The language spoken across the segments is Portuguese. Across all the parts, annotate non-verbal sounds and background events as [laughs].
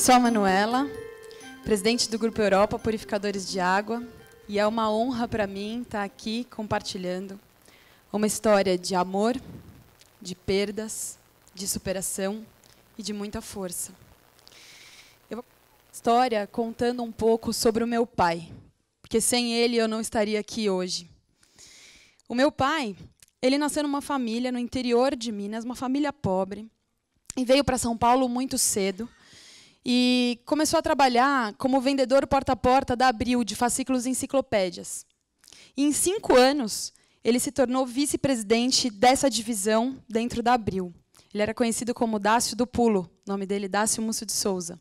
sou a Manuela, presidente do Grupo Europa Purificadores de Água, e é uma honra para mim estar tá aqui compartilhando uma história de amor, de perdas, de superação e de muita força. Eu vou história contando um pouco sobre o meu pai, porque sem ele eu não estaria aqui hoje. O meu pai, ele nasceu numa família no interior de Minas, uma família pobre, e veio para São Paulo muito cedo e começou a trabalhar como vendedor porta a porta da Abril de fascículos e enciclopédias. E em cinco anos, ele se tornou vice-presidente dessa divisão dentro da Abril. Ele era conhecido como Dácio do Pulo, nome dele Dácio Múcio de Souza.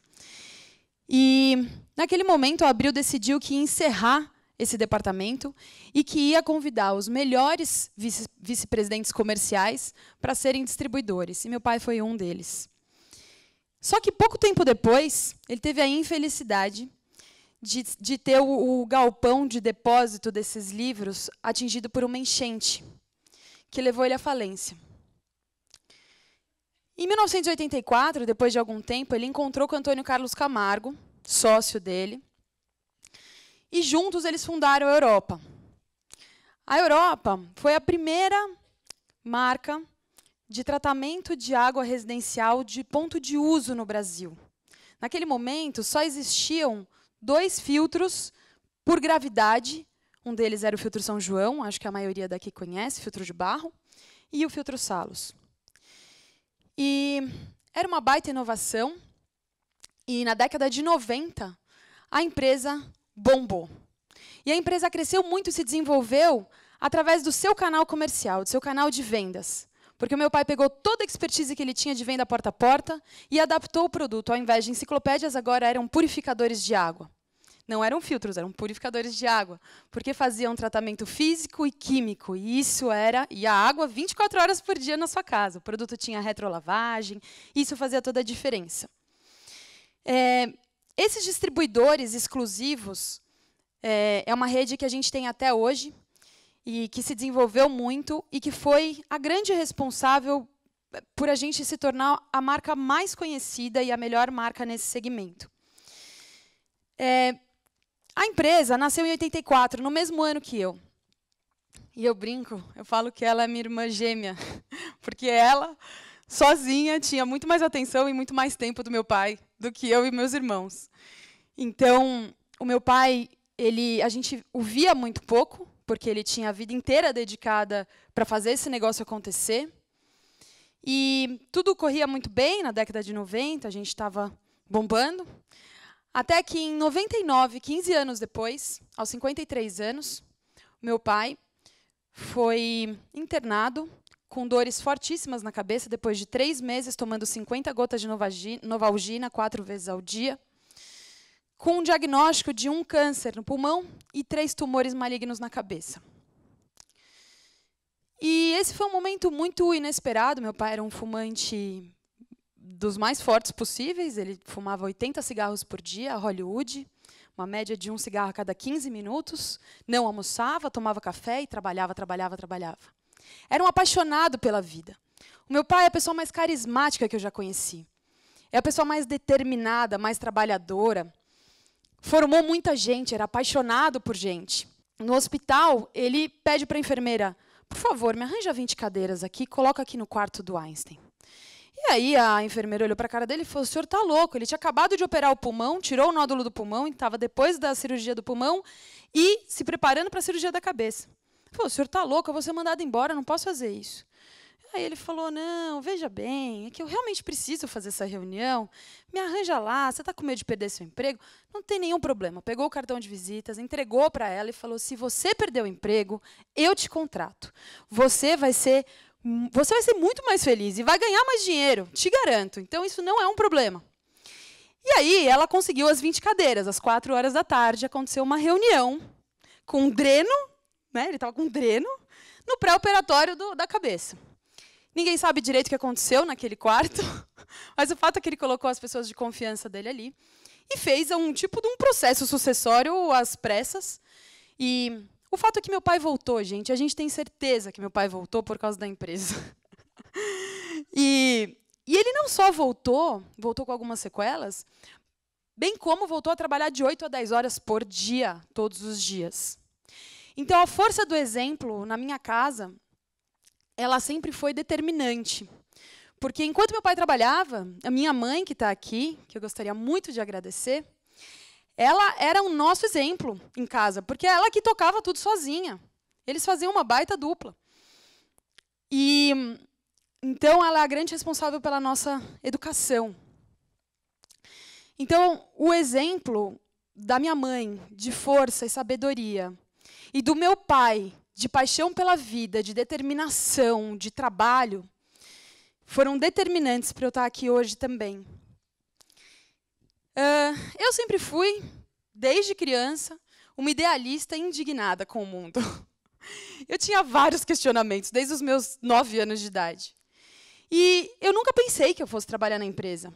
E naquele momento, a Abril decidiu que ia encerrar esse departamento e que ia convidar os melhores vice-presidentes comerciais para serem distribuidores. E meu pai foi um deles. Só que pouco tempo depois, ele teve a infelicidade de, de ter o, o galpão de depósito desses livros atingido por uma enchente, que levou ele à falência. Em 1984, depois de algum tempo, ele encontrou com Antônio Carlos Camargo, sócio dele, e juntos eles fundaram a Europa. A Europa foi a primeira marca de tratamento de água residencial de ponto de uso no Brasil. Naquele momento, só existiam dois filtros por gravidade. Um deles era o filtro São João, acho que a maioria daqui conhece, filtro de barro, e o filtro Salos. E era uma baita inovação. E na década de 90, a empresa bombou. E a empresa cresceu muito e se desenvolveu através do seu canal comercial, do seu canal de vendas. Porque o meu pai pegou toda a expertise que ele tinha de venda porta a porta e adaptou o produto. Ao invés de enciclopédias, agora eram purificadores de água. Não eram filtros, eram purificadores de água, porque faziam tratamento físico e químico, e isso era e a água 24 horas por dia na sua casa. O produto tinha retrolavagem, isso fazia toda a diferença. É, esses distribuidores exclusivos é, é uma rede que a gente tem até hoje, e que se desenvolveu muito e que foi a grande responsável por a gente se tornar a marca mais conhecida e a melhor marca nesse segmento. É, a empresa nasceu em 84, no mesmo ano que eu. E eu brinco, eu falo que ela é minha irmã gêmea, [laughs] porque ela, sozinha, tinha muito mais atenção e muito mais tempo do meu pai do que eu e meus irmãos. Então, o meu pai, ele, a gente o via muito pouco, porque ele tinha a vida inteira dedicada para fazer esse negócio acontecer. E tudo corria muito bem na década de 90, a gente estava bombando. Até que em 99, 15 anos depois, aos 53 anos, meu pai foi internado com dores fortíssimas na cabeça depois de três meses tomando 50 gotas de Novalgina quatro vezes ao dia com um diagnóstico de um câncer no pulmão e três tumores malignos na cabeça. E esse foi um momento muito inesperado. Meu pai era um fumante dos mais fortes possíveis, ele fumava 80 cigarros por dia, Hollywood, uma média de um cigarro a cada 15 minutos, não almoçava, tomava café e trabalhava, trabalhava, trabalhava. Era um apaixonado pela vida. O meu pai é a pessoa mais carismática que eu já conheci. É a pessoa mais determinada, mais trabalhadora, formou muita gente, era apaixonado por gente. No hospital, ele pede para a enfermeira: por favor, me arranja 20 cadeiras aqui, coloca aqui no quarto do Einstein. E aí a enfermeira olhou para a cara dele e falou: o senhor está louco, ele tinha acabado de operar o pulmão, tirou o nódulo do pulmão, estava depois da cirurgia do pulmão e se preparando para a cirurgia da cabeça. Ele falou: o senhor está louco, eu vou ser mandado embora, não posso fazer isso. Aí ele falou: Não, veja bem, é que eu realmente preciso fazer essa reunião. Me arranja lá, você está com medo de perder seu emprego? Não tem nenhum problema. Pegou o cartão de visitas, entregou para ela e falou: Se você perder o emprego, eu te contrato. Você vai ser. Você vai ser muito mais feliz e vai ganhar mais dinheiro, te garanto. Então, isso não é um problema. E aí, ela conseguiu as 20 cadeiras. Às 4 horas da tarde, aconteceu uma reunião com um dreno, né? ele estava com um dreno, no pré-operatório da cabeça. Ninguém sabe direito o que aconteceu naquele quarto, [laughs] mas o fato é que ele colocou as pessoas de confiança dele ali e fez um tipo de um processo sucessório às pressas. E o fato é que meu pai voltou, gente. A gente tem certeza que meu pai voltou por causa da empresa. [laughs] e, e ele não só voltou, voltou com algumas sequelas, bem como voltou a trabalhar de 8 a 10 horas por dia, todos os dias. Então, a força do exemplo na minha casa ela sempre foi determinante. Porque enquanto meu pai trabalhava, a minha mãe, que está aqui, que eu gostaria muito de agradecer, ela era o nosso exemplo em casa, porque ela que tocava tudo sozinha. Eles faziam uma baita dupla. E então ela é a grande responsável pela nossa educação. Então, o exemplo da minha mãe de força e sabedoria e do meu pai de paixão pela vida, de determinação, de trabalho, foram determinantes para eu estar aqui hoje também. Uh, eu sempre fui, desde criança, uma idealista indignada com o mundo. [laughs] Eu tinha vários questionamentos, desde os meus nove anos de idade. E eu nunca pensei que eu fosse trabalhar na empresa.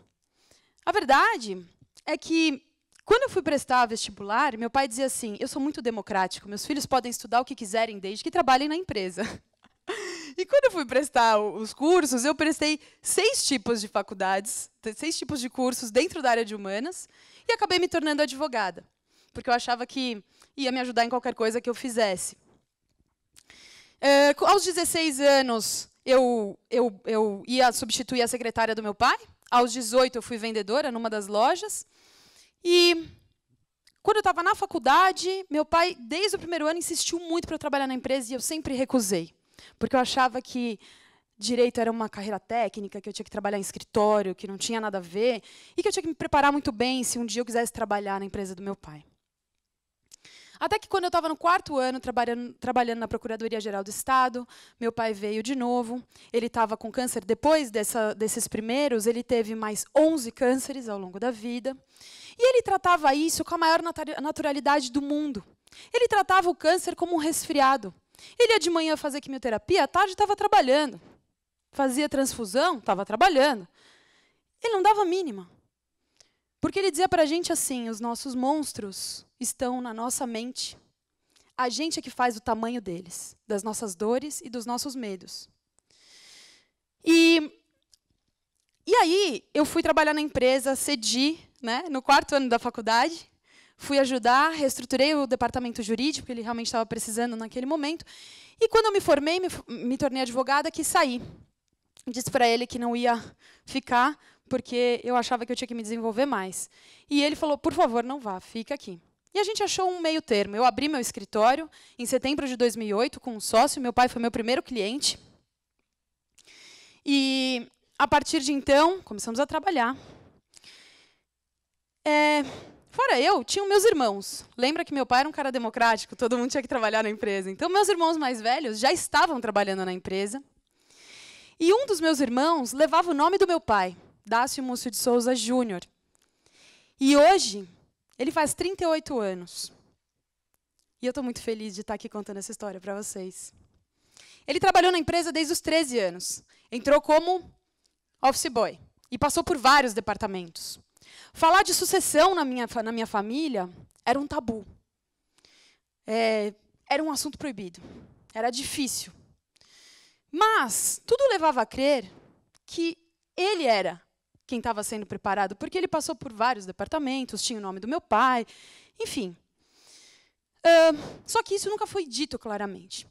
A verdade é que quando eu fui prestar vestibular, meu pai dizia assim: eu sou muito democrático, meus filhos podem estudar o que quiserem desde que trabalhem na empresa. [laughs] E quando eu fui prestar os cursos, eu prestei seis tipos de faculdades, seis tipos de cursos dentro da área de humanas, e acabei me tornando advogada, porque eu achava que ia me ajudar em qualquer coisa que eu fizesse. Eh, aos 16 anos, eu, eu, eu ia substituir a secretária do meu pai. Aos 18, eu fui vendedora numa das lojas. E quando eu estava na faculdade, meu pai, desde o primeiro ano, insistiu muito para eu trabalhar na empresa e eu sempre recusei. Porque eu achava que direito era uma carreira técnica, que eu tinha que trabalhar em escritório, que não tinha nada a ver, e que eu tinha que me preparar muito bem se um dia eu quisesse trabalhar na empresa do meu pai. Até que quando eu estava no quarto ano, trabalhando, trabalhando na Procuradoria-Geral do Estado, meu pai veio de novo. Ele estava com câncer. Depois dessa, desses primeiros, ele teve mais 11 cânceres ao longo da vida. E ele tratava isso com a maior naturalidade do mundo. Ele tratava o câncer como um resfriado. Ele ia de manhã fazer quimioterapia, à tarde estava trabalhando. Fazia transfusão, estava trabalhando. Ele não dava mínima. Porque ele dizia para a gente assim: os nossos monstros estão na nossa mente. A gente é que faz o tamanho deles, das nossas dores e dos nossos medos. E, e aí eu fui trabalhar na empresa, cedi, né, no quarto ano da faculdade, fui ajudar, reestruturei o departamento jurídico, que ele realmente estava precisando naquele momento. E quando eu me formei, me, me tornei advogada, quis sair. Disse para ele que não ia ficar, porque eu achava que eu tinha que me desenvolver mais. E ele falou: por favor, não vá, fica aqui. E a gente achou um meio termo. Eu abri meu escritório em setembro de 2008 com um sócio, meu pai foi meu primeiro cliente. E a partir de então, começamos a trabalhar. É, fora eu, tinha meus irmãos. Lembra que meu pai era um cara democrático, todo mundo tinha que trabalhar na empresa. Então, meus irmãos mais velhos já estavam trabalhando na empresa. E um dos meus irmãos levava o nome do meu pai. Dácio Múcio de Souza Júnior. E hoje, ele faz 38 anos. E eu estou muito feliz de estar tá aqui contando essa história para vocês. Ele trabalhou na empresa desde os 13 anos. Entrou como office boy e passou por vários departamentos. Falar de sucessão na minha, na minha família era um tabu. É, era um assunto proibido. Era difícil. Mas tudo levava a crer que ele era quem estava sendo preparado, porque ele passou por vários departamentos, tinha o nome do meu pai, enfim. Uh, só que isso nunca foi dito claramente.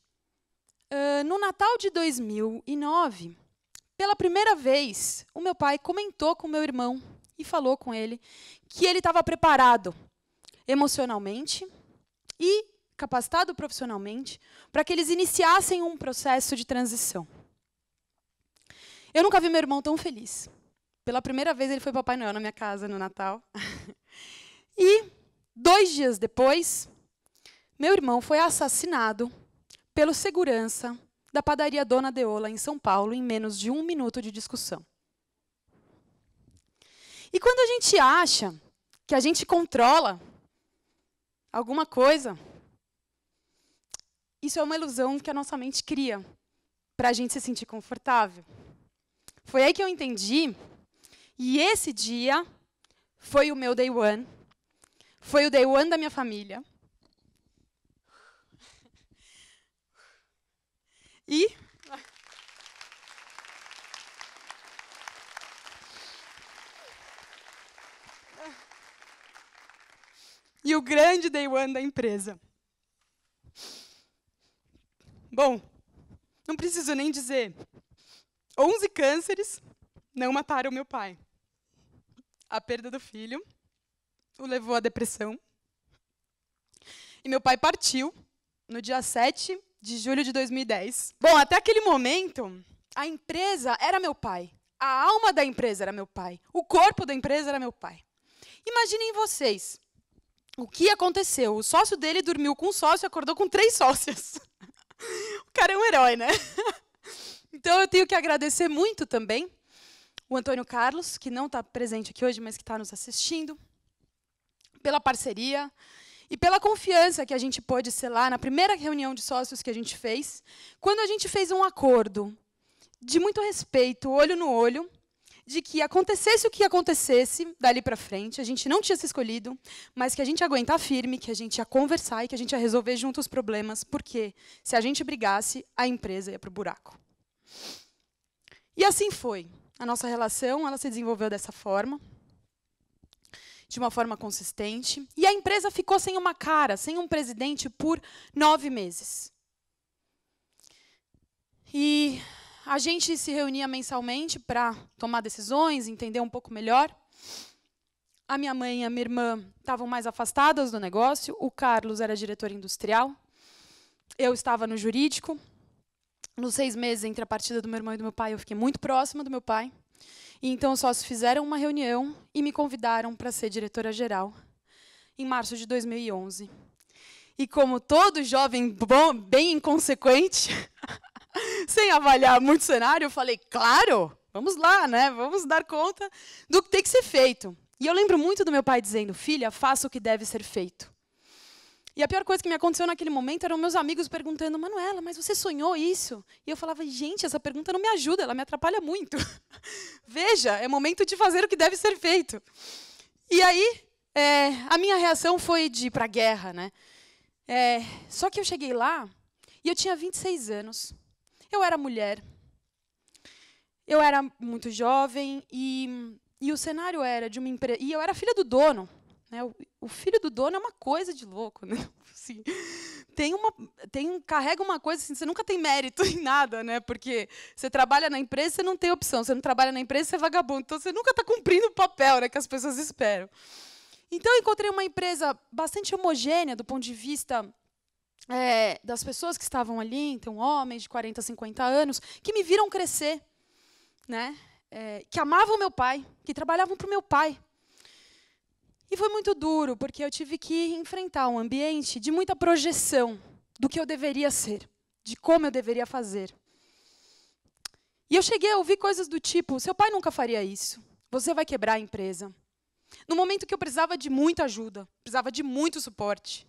Uh, no Natal de 2009, pela primeira vez, o meu pai comentou com o meu irmão e falou com ele que ele estava preparado emocionalmente e capacitado profissionalmente para que eles iniciassem um processo de transição. Eu nunca vi meu irmão tão feliz. Pela primeira vez ele foi Papai Noel na minha casa no Natal. [laughs] e dois dias depois, meu irmão foi assassinado pelo segurança da padaria Dona Deola em São Paulo em menos de um minuto de discussão. E quando a gente acha que a gente controla alguma coisa, isso é uma ilusão que a nossa mente cria para a gente se sentir confortável. Foi aí que eu entendi e esse dia foi o meu day one. Foi o day one da minha família. E e o grande day one da empresa. Bom, não preciso nem dizer. 11 cânceres, não mataram meu pai. A perda do filho o levou à depressão. E meu pai partiu no dia 7 de julho de 2010. Bom, até aquele momento, a empresa era meu pai. A alma da empresa era meu pai. O corpo da empresa era meu pai. Imaginem vocês. O que aconteceu? O sócio dele dormiu com um sócio e acordou com três sócias. [laughs] O cara é um herói, né? [laughs] Então eu tenho que agradecer muito também o Antônio Carlos, que não está presente aqui hoje, mas que está nos assistindo, pela parceria e pela confiança que a gente pôde lá na primeira reunião de sócios que a gente fez, quando a gente fez um acordo de muito respeito, olho no olho, de que acontecesse o que acontecesse dali para frente, a gente não tinha se escolhido, mas que a gente ia aguentar firme, que a gente ia conversar e que a gente ia resolver junto os problemas, porque se a gente brigasse, a empresa ia para o buraco. E assim foi a nossa relação ela se desenvolveu dessa forma, de uma forma consistente, e a empresa ficou sem uma cara, sem um presidente por nove meses. E a gente se reunia mensalmente para tomar decisões, entender um pouco melhor. A minha mãe e a minha irmã estavam mais afastadas do negócio, o Carlos era diretor industrial, eu estava no jurídico, nos seis meses entre a partida do meu irmão e do meu pai, eu fiquei muito próxima do meu pai. E então os sócios fizeram uma reunião e me convidaram para ser diretora-geral em março de 2011. E como todo jovem bom, bem inconsequente, [laughs] sem avaliar muito o cenário, eu falei, claro, vamos lá, né? Vamos dar conta do que tem que ser feito. E eu lembro muito do meu pai dizendo, filha, faça o que deve ser feito. E a pior coisa que me aconteceu naquele momento eram meus amigos perguntando, Manuela, mas você sonhou isso? E eu falava, gente, essa pergunta não me ajuda, ela me atrapalha muito. [laughs] Veja, é momento de fazer o que deve ser feito. E aí, é, a minha reação foi de ir para a guerra. Né? É, só que eu cheguei lá e eu tinha 26 anos. Eu era mulher. Eu era muito jovem e, e o cenário era de uma empresa. E eu era filha do dono né? O, o, filho do dono é uma coisa de louco, né? [laughs] Assim, tem uma, tem carrega uma coisa assim, você nunca tem mérito [laughs] em nada, né? Porque você trabalha na empresa, você não tem opção. Você não trabalha na empresa, você é vagabundo. Então você nunca está cumprindo o papel, né, que as pessoas esperam. Então eu encontrei uma empresa bastante homogênea do ponto de vista é, das pessoas que estavam ali, então homens de 40, 50 anos, que me viram crescer, né? É, que amavam meu pai, que trabalhavam para o meu pai, e foi muito duro, porque eu tive que enfrentar um ambiente de muita projeção do que eu deveria ser, de como eu deveria fazer. E eu cheguei a ouvir coisas do tipo: seu pai nunca faria isso, você vai quebrar a empresa. No momento que eu precisava de muita ajuda, precisava de muito suporte.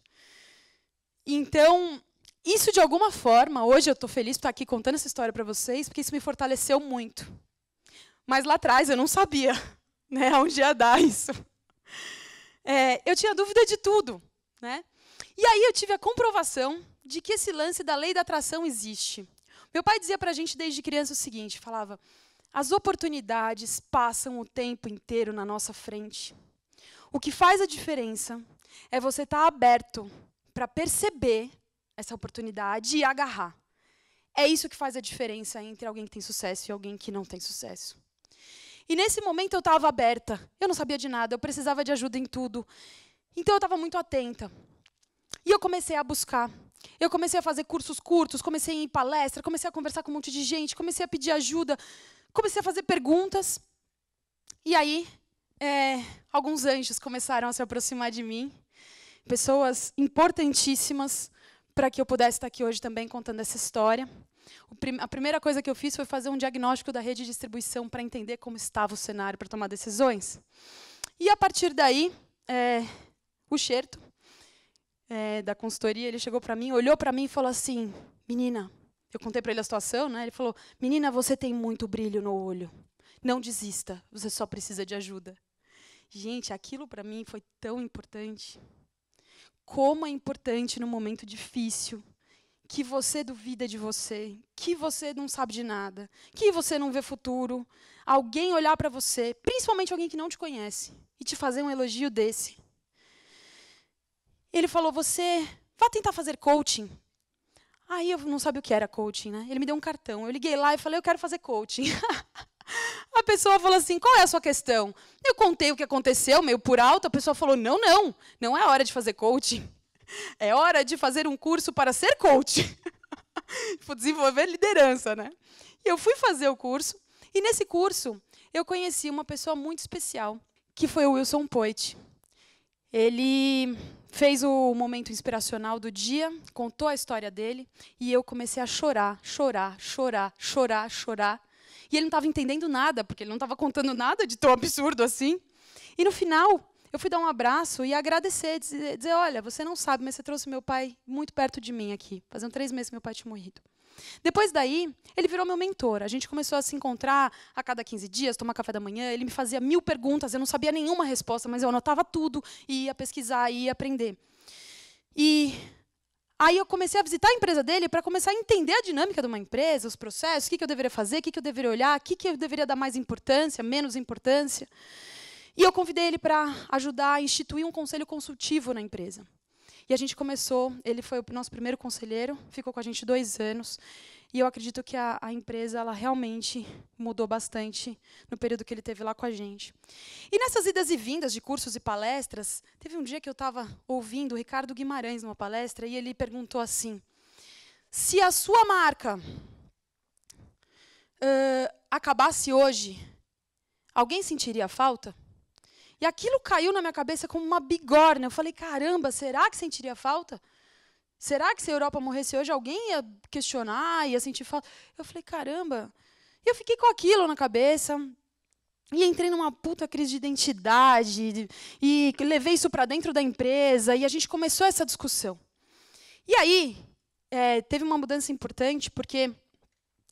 Então, isso de alguma forma, hoje eu estou feliz por estar aqui contando essa história para vocês, porque isso me fortaleceu muito. Mas lá atrás eu não sabia [laughs] né, onde ia dar isso. É, eu tinha dúvida de tudo. Né? E aí eu tive a comprovação de que esse lance da lei da atração existe. Meu pai dizia para a gente desde criança o seguinte: falava, as oportunidades passam o tempo inteiro na nossa frente. O que faz a diferença é você estar tá aberto para perceber essa oportunidade e agarrar. É isso que faz a diferença entre alguém que tem sucesso e alguém que não tem sucesso. E nesse momento eu estava aberta. Eu não sabia de nada, eu precisava de ajuda em tudo. Então eu estava muito atenta. E eu comecei a buscar. Eu comecei a fazer cursos curtos, comecei a ir em palestra, comecei a conversar com um monte de gente, comecei a pedir ajuda, comecei a fazer perguntas. E aí, é, alguns anjos começaram a se aproximar de mim, pessoas importantíssimas para que eu pudesse estar aqui hoje também contando essa história a primeira coisa que eu fiz foi fazer um diagnóstico da rede de distribuição para entender como estava o cenário para tomar decisões. E a partir daí, é, o Xerto, é, da consultoria, ele chegou para mim, olhou para mim e falou assim: Menina, eu contei para ele a situação, né? ele falou: Menina, você tem muito brilho no olho. Não desista, você só precisa de ajuda. Gente, aquilo para mim foi tão importante. Como é importante no momento difícil que você duvida de você, que você não sabe de nada, que você não vê futuro, alguém olhar para você, principalmente alguém que não te conhece, e te fazer um elogio desse. Ele falou: "Você vá tentar fazer coaching". Aí eu não sabia o que era coaching, né? Ele me deu um cartão. Eu liguei lá e falei: "Eu quero fazer coaching". [laughs] A pessoa falou assim: qual é a sua questão? Eu contei o que aconteceu, meio por alto. A pessoa falou: não, não, não é hora de fazer coaching. É hora de fazer um curso para ser coach. [laughs] Tipo, desenvolver liderança, né? E eu fui fazer o curso, e nesse curso eu conheci uma pessoa muito especial, que foi o Wilson Poit. Ele fez o momento inspiracional do dia, contou a história dele, e eu comecei a chorar, chorar, chorar, chorar, chorar. E ele não estava entendendo nada, porque ele não estava contando nada de tão absurdo assim. E no final, eu fui dar um abraço e agradecer, dizer, dizer, olha, você não sabe, mas você trouxe meu pai muito perto de mim aqui. fazendo três meses que meu pai tinha morrido. Depois daí, ele virou meu mentor. A gente começou a se encontrar a cada 15 dias, tomar café da manhã. Ele me fazia mil perguntas, eu não sabia nenhuma resposta, mas eu anotava tudo e ia pesquisar e ia aprender. E aí eu comecei a visitar a empresa dele para começar a entender a dinâmica de uma empresa, os processos, o que, que eu deveria fazer, o que, que eu deveria olhar, o que, que eu deveria dar mais importância, menos importância. E eu convidei ele para ajudar a instituir um conselho consultivo na empresa. E a gente começou, ele foi o nosso primeiro conselheiro, ficou com a gente dois anos. E eu acredito que a, a, empresa ela realmente mudou bastante no período que ele teve lá com a gente. E nessas idas e vindas de cursos e palestras, teve um dia que eu estava ouvindo o Ricardo Guimarães numa palestra e ele perguntou assim: se a sua marca uh, acabasse hoje, alguém sentiria falta? E aquilo caiu na minha cabeça como uma bigorna. Eu falei, caramba, será que sentiria falta? Será que se a Europa morresse hoje, alguém ia questionar, ia sentir falta? Eu falei, caramba. E eu fiquei com aquilo na cabeça. E entrei numa puta crise de identidade. e levei isso para dentro da empresa. E a gente começou essa discussão. E aí, é, teve uma mudança importante, porque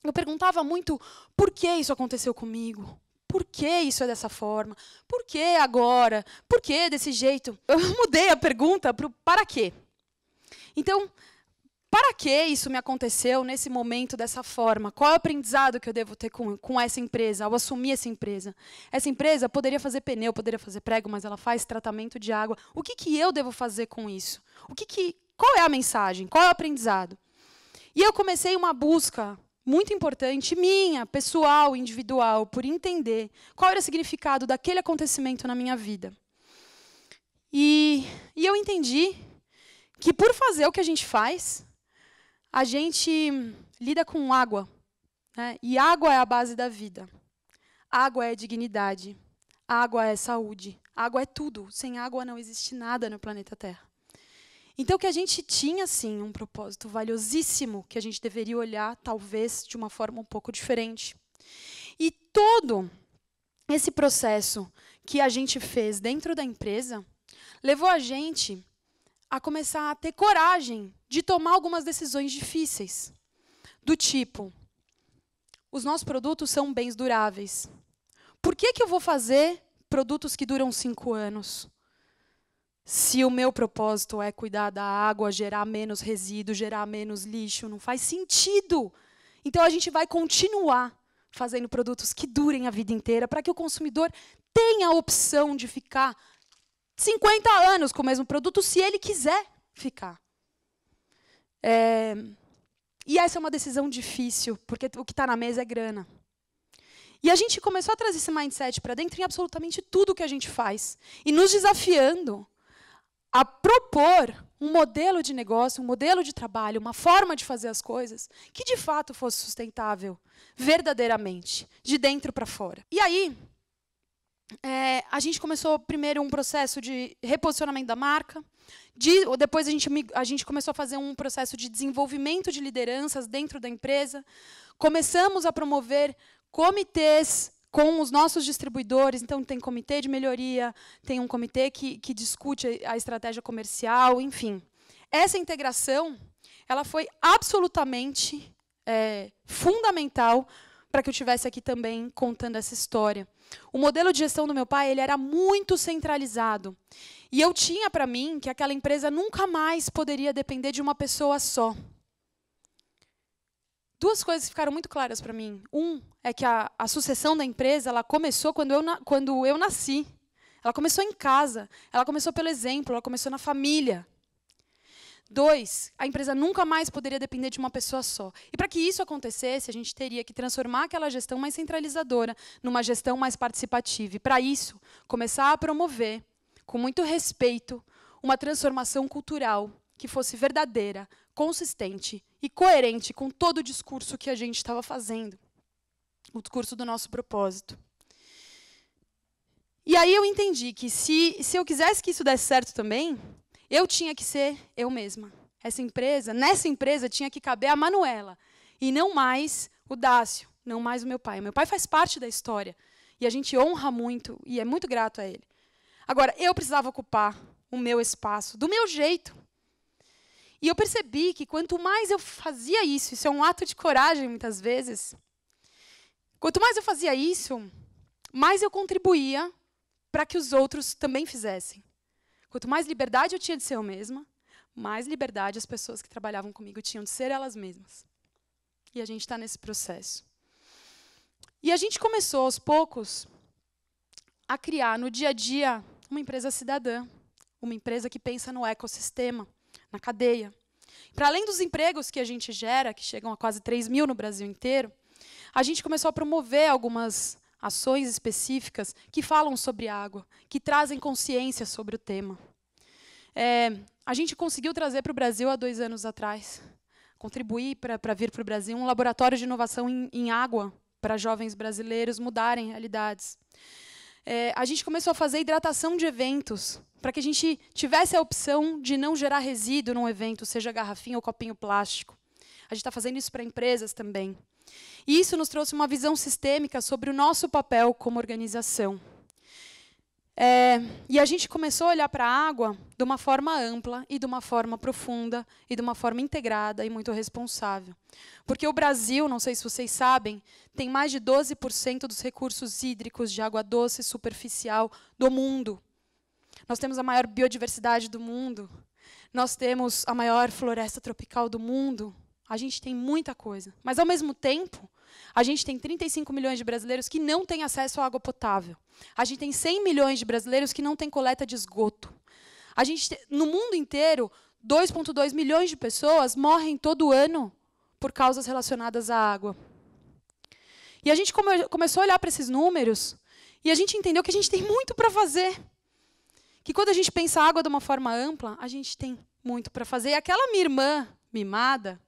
eu perguntava muito por que isso aconteceu comigo. Por que isso é dessa forma? Por que agora? Por que desse jeito? Eu [laughs] mudei a pergunta para o para quê. Então, para que isso me aconteceu nesse momento dessa forma? Qual é o aprendizado que eu devo ter com, com essa empresa, ao assumir essa empresa? Essa empresa poderia fazer pneu, poderia fazer prego, mas ela faz tratamento de água. O que, que eu devo fazer com isso? O que que, qual é a mensagem? Qual é o aprendizado? E eu comecei uma busca muito importante, minha, pessoal, individual, por entender qual era o significado daquele acontecimento na minha vida. E, e eu entendi que, por fazer o que a gente faz, a gente lida com água. Né? E água é a base da vida. Água é dignidade. Água é saúde. Água é tudo. Sem água não existe nada no planeta Terra. Então, que a gente tinha, sim, um propósito valiosíssimo que a gente deveria olhar, talvez, de uma forma um pouco diferente. E todo esse processo que a gente fez dentro da empresa levou a gente a começar a ter coragem de tomar algumas decisões difíceis. Do tipo, os nossos produtos são bens duráveis. Por que, que eu vou fazer produtos que duram cinco anos? Se o meu propósito é cuidar da água, gerar menos resíduo, gerar menos lixo, não faz sentido. Então a gente vai continuar fazendo produtos que durem a vida inteira para que o consumidor tenha a opção de ficar 50 anos com o mesmo produto se ele quiser ficar. É... E essa é uma decisão difícil, porque o que está na mesa é grana. E a gente começou a trazer esse mindset para dentro em absolutamente tudo que a gente faz. E nos desafiando a propor um modelo de negócio, um modelo de trabalho, uma forma de fazer as coisas que de fato fosse sustentável, verdadeiramente, de dentro para fora. E aí, é, a gente começou primeiro um processo de reposicionamento da marca, de, depois a gente, a gente começou a fazer um processo de desenvolvimento de lideranças dentro da empresa, começamos a promover comitês com os nossos distribuidores. Então, tem comitê de melhoria, tem um comitê que, que discute a estratégia comercial, enfim. Essa integração ela foi absolutamente é, fundamental para que eu tivesse aqui também contando essa história. O modelo de gestão do meu pai ele era muito centralizado. E eu tinha para mim que aquela empresa nunca mais poderia depender de uma pessoa só duas coisas ficaram muito claras para mim. Um é que a, a, sucessão da empresa ela começou quando eu, na, quando eu nasci. Ela começou em casa, ela começou pelo exemplo, ela começou na família. Dois, a empresa nunca mais poderia depender de uma pessoa só. E para que isso acontecesse, a gente teria que transformar aquela gestão mais centralizadora numa gestão mais participativa. E para isso, começar a promover, com muito respeito, uma transformação cultural que fosse verdadeira, consistente e coerente com todo o discurso que a gente estava fazendo o discurso do nosso propósito. E aí eu entendi que se, se eu quisesse que isso desse certo também, eu tinha que ser eu mesma. Essa empresa, nessa empresa tinha que caber a Manuela e não mais o Dácio, não mais o meu pai. O meu pai faz parte da história e a gente honra muito e é muito grato a ele. Agora, eu precisava ocupar o meu espaço do meu jeito. E eu percebi que quanto mais eu fazia isso, isso é um ato de coragem muitas vezes, quanto mais eu fazia isso, mais eu contribuía para que os outros também fizessem. Quanto mais liberdade eu tinha de ser eu mesma, mais liberdade as pessoas que trabalhavam comigo tinham de ser elas mesmas. E a gente está nesse processo. E a gente começou, aos poucos, a criar no dia a dia uma empresa cidadã, uma empresa que pensa no ecossistema, na cadeia. Para além dos empregos que a gente gera, que chegam a quase 3 mil no Brasil inteiro, a gente começou a promover algumas ações específicas que falam sobre água, que trazem consciência sobre o tema. É, a gente conseguiu trazer para o Brasil há dois anos atrás, contribuir para vir para o Brasil um laboratório de inovação em, em água para jovens brasileiros mudarem realidades é, a gente começou a fazer hidratação de eventos, para que a gente tivesse a opção de não gerar resíduo num evento, seja garrafinha ou copinho plástico. A gente está fazendo isso para empresas também. E isso nos trouxe uma visão sistêmica sobre o nosso papel como organização. É, e a gente começou a olhar para a água de uma forma ampla e de uma forma profunda e de uma forma integrada e muito responsável. Porque o Brasil, não sei se vocês sabem, tem mais de 12% dos recursos hídricos de água doce superficial do mundo. Nós temos a maior biodiversidade do mundo. Nós temos a maior floresta tropical do mundo. A gente tem muita coisa. Mas, ao mesmo tempo, a gente tem 35 milhões de brasileiros que não têm acesso à água potável. A gente tem 100 milhões de brasileiros que não têm coleta de esgoto. A gente tem, no mundo inteiro, 2,2 milhões de pessoas morrem todo ano por causas relacionadas à água. E a gente come, começou a olhar para esses números e a gente entendeu que a gente tem muito para fazer. Que quando a gente pensa a água de uma forma ampla, a gente tem muito para fazer. E aquela minha irmã mimada,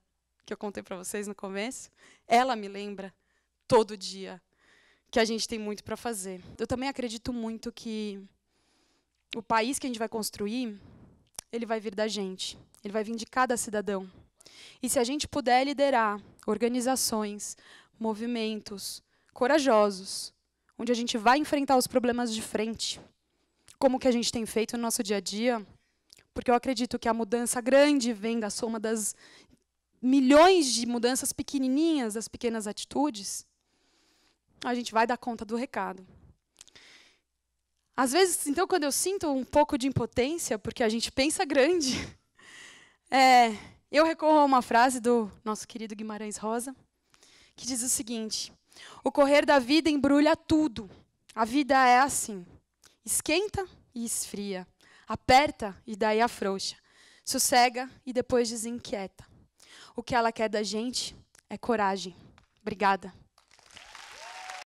que eu contei para vocês no começo, ela me lembra todo dia que a gente tem muito para fazer. Eu também acredito muito que o país que a gente vai construir, ele vai vir da gente, ele vai vir de cada cidadão. E se a gente puder liderar organizações, movimentos corajosos, onde a gente vai enfrentar os problemas de frente, como que a gente tem feito no nosso dia a dia, porque eu acredito que a mudança grande vem da soma das milhões de mudanças pequenininhas das pequenas atitudes, a gente vai dar conta do recado. Às vezes, então, quando eu sinto um pouco de impotência, porque a gente pensa grande, [laughs] é, eu recorro a uma frase do nosso querido Guimarães Rosa, que diz o seguinte: O correr da vida embrulha tudo. A vida é assim: esquenta e esfria, aperta e daí afrouxa, sossega e depois desinquieta. O que ela quer da gente é coragem. Obrigada.